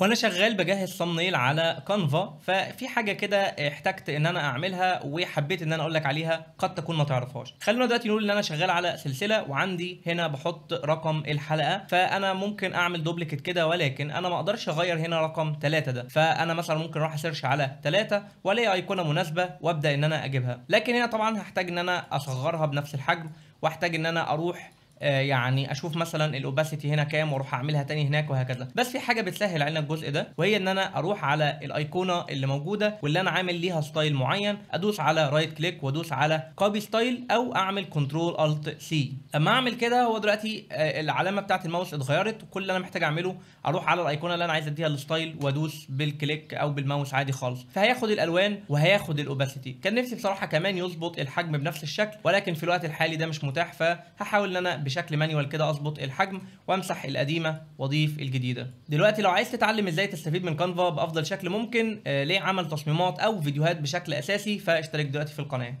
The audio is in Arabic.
وانا شغال بجهز صمنيل على كانفا ففي حاجه كده احتجت ان انا اعملها وحبيت ان انا اقول لك عليها قد تكون ما تعرفهاش خلينا دلوقتي نقول ان انا شغال على سلسله وعندي هنا بحط رقم الحلقه فانا ممكن اعمل دوبلكيت كده ولكن انا ما اقدرش اغير هنا رقم 3 ده فانا مثلا ممكن اروح اسيرش على 3 والاقي ايقونه مناسبه وابدا ان انا اجيبها لكن هنا طبعا هحتاج ان انا اصغرها بنفس الحجم واحتاج ان انا اروح آه، يعني اشوف مثلا الاوباسيتي هنا كام واروح اعملها تاني هناك وهكذا بس في حاجه بتسهل علينا الجزء ده وهي ان انا اروح على الايقونه اللي موجوده واللي انا عامل ليها ستايل معين ادوس على رايت كليك وادوس على كوبي ستايل او اعمل كنترول الت سي اما اعمل كده هو دلوقتي آه، العلامه بتاعت الماوس اتغيرت وكل اللي انا محتاج اعمله اروح على الايقونه اللي انا عايز اديها الستايل وادوس بالكليك او بالماوس عادي خالص فهياخد الالوان وهياخد الاوباسيتي كان نفسي بصراحه كمان يظبط الحجم بنفس الشكل ولكن في الوقت الحالي ده مش متاح فهحاول ان انا بشكل مانيوال كده اظبط الحجم وامسح القديمه واضيف الجديده دلوقتي لو عايز تتعلم ازاي تستفيد من كانفا بافضل شكل ممكن آه، لعمل تصميمات او فيديوهات بشكل اساسي فاشترك دلوقتي في القناه